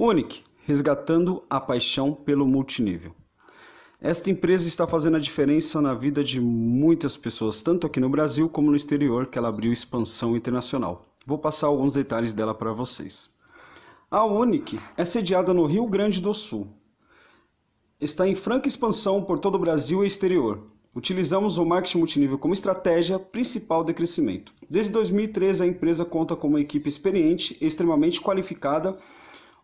Unic, resgatando a paixão pelo multinível. Esta empresa está fazendo a diferença na vida de muitas pessoas, tanto aqui no Brasil como no exterior, que ela abriu expansão internacional. Vou passar alguns detalhes dela para vocês. A Unic é sediada no Rio Grande do Sul. Está em franca expansão por todo o Brasil e exterior. Utilizamos o marketing multinível como estratégia principal de crescimento. Desde 2013, a empresa conta com uma equipe experiente, extremamente qualificada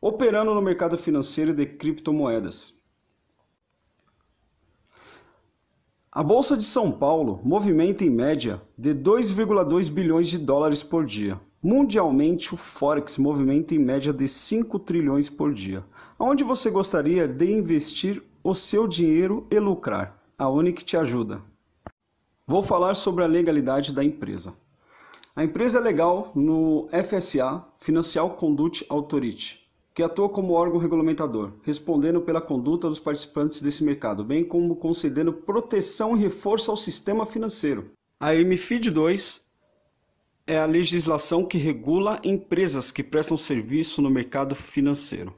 operando no mercado financeiro de criptomoedas. A Bolsa de São Paulo movimenta em média de 2,2 bilhões de dólares por dia. Mundialmente, o Forex movimenta em média de 5 trilhões por dia. Aonde você gostaria de investir o seu dinheiro e lucrar? A Unic te ajuda. Vou falar sobre a legalidade da empresa. A empresa é legal no FSA, Financial Conduct Authority, que atua como órgão regulamentador, respondendo pela conduta dos participantes desse mercado, bem como concedendo proteção e reforço ao sistema financeiro. A MFID 2 é a legislação que regula empresas que prestam serviço no mercado financeiro.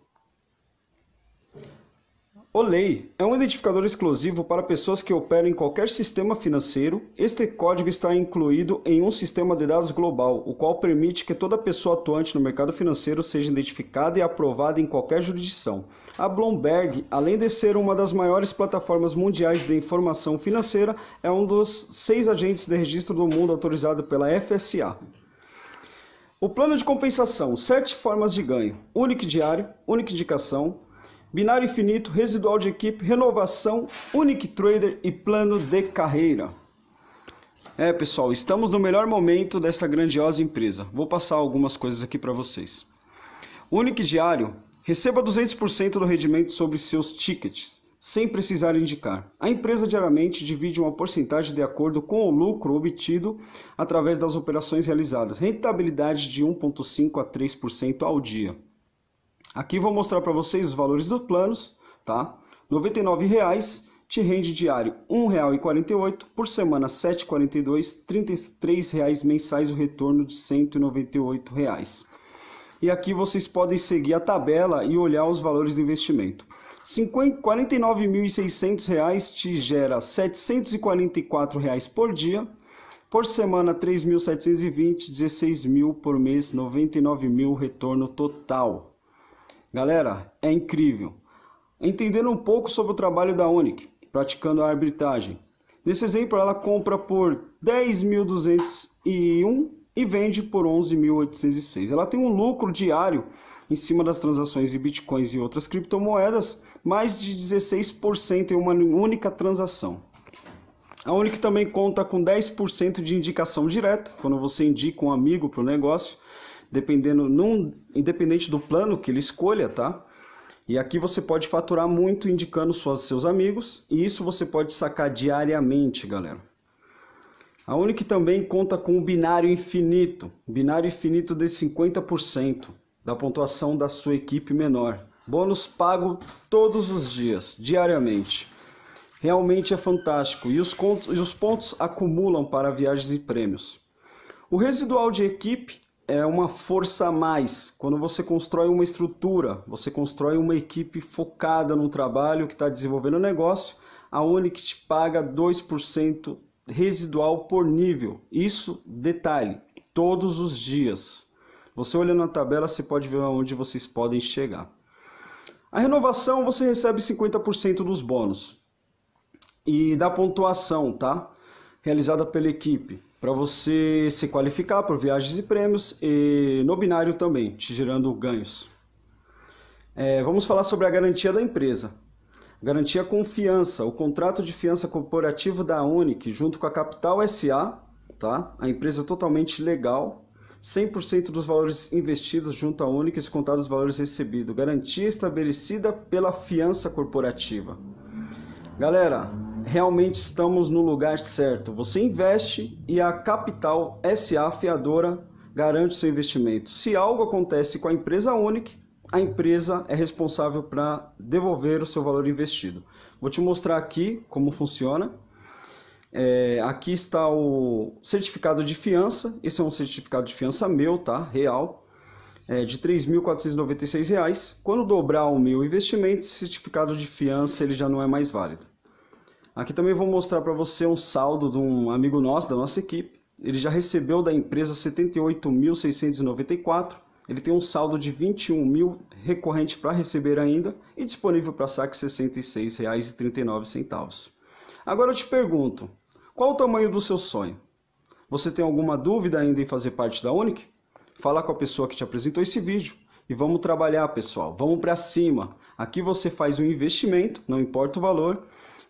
O LEI é um identificador exclusivo para pessoas que operam em qualquer sistema financeiro. Este código está incluído em um sistema de dados global, o qual permite que toda pessoa atuante no mercado financeiro seja identificada e aprovada em qualquer jurisdição. A Bloomberg, além de ser uma das maiores plataformas mundiais de informação financeira, é um dos seis agentes de registro do mundo autorizado pela FSA. O plano de compensação, sete formas de ganho: único diário, única indicação, binário infinito, residual de equipe, renovação, Unique Trader e plano de carreira. É, pessoal, estamos no melhor momento desta grandiosa empresa. Vou passar algumas coisas aqui para vocês. Unique Diário, receba 200% do rendimento sobre seus tickets, sem precisar indicar. A empresa diariamente divide uma porcentagem de acordo com o lucro obtido através das operações realizadas. Rentabilidade de 1.5 a 3% ao dia. Aqui vou mostrar para vocês os valores dos planos, tá? R$ 99,00 te rende diário R$ 1,48, por semana R$ 7,42, R$ 33,00 mensais o retorno de R$ 198,00. E aqui vocês podem seguir a tabela e olhar os valores do investimento. R$ 49.600 te gera R$ 744,00 por dia, por semana 3.720, R$ 16.000 por mês, 99 mil retorno total. Galera, é incrível. Entendendo um pouco sobre o trabalho da Onic, praticando a arbitragem. Nesse exemplo, ela compra por 10.201 e vende por 11.806. Ela tem um lucro diário em cima das transações de bitcoins e outras criptomoedas, mais de 16% em uma única transação. A Onic também conta com 10% de indicação direta, quando você indica um amigo para o negócio, dependendo num, independente do plano que ele escolha, tá? E aqui você pode faturar muito indicando suas, seus amigos, e isso você pode sacar diariamente, galera. A Unic também conta com um binário infinito, binário infinito de 50% da pontuação da sua equipe menor. Bônus pago todos os dias, diariamente. Realmente é fantástico e os, contos, e os pontos acumulam para viagens e prêmios. O residual de equipe é uma força a mais. Quando você constrói uma estrutura, você constrói uma equipe focada no trabalho que está desenvolvendo o negócio, a Unic te paga 2% residual por nível. Isso, detalhe, todos os dias. Você olhando na tabela, você pode ver aonde vocês podem chegar. A renovação, você recebe 50% dos bônus. E da pontuação, tá? Realizada pela equipe para você se qualificar por viagens e prêmios e no binário também, te gerando ganhos. É, vamos falar sobre a garantia da empresa. Garantia confiança, o contrato de fiança corporativo da Unic, junto com a Capital SA, tá? a empresa totalmente legal, 100% dos valores investidos junto à Unic, descontados os valores recebidos. Garantia estabelecida pela fiança corporativa. Galera, realmente estamos no lugar certo. Você investe e a Capital SA Fiadora garante seu investimento. Se algo acontece com a empresa única, a empresa é responsável para devolver o seu valor investido. Vou te mostrar aqui como funciona. É, aqui está o certificado de fiança. Esse é um certificado de fiança meu, tá? Real. É, de R$ 3.496. Quando dobrar o meu investimento, esse certificado de fiança ele já não é mais válido. Aqui também vou mostrar para você um saldo de um amigo nosso, da nossa equipe. Ele já recebeu da empresa 78.694, ele tem um saldo de 21 mil recorrente para receber ainda e disponível para saque R$ 66,39. Agora eu te pergunto, qual o tamanho do seu sonho? Você tem alguma dúvida ainda em fazer parte da Unic? Fala com a pessoa que te apresentou esse vídeo e vamos trabalhar, pessoal. Vamos para cima. Aqui você faz um investimento, não importa o valor,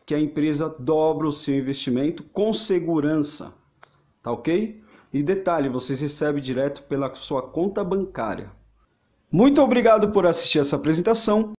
que a empresa dobra o seu investimento com segurança, tá ok? E detalhe, vocês recebem direto pela sua conta bancária. Muito obrigado por assistir essa apresentação.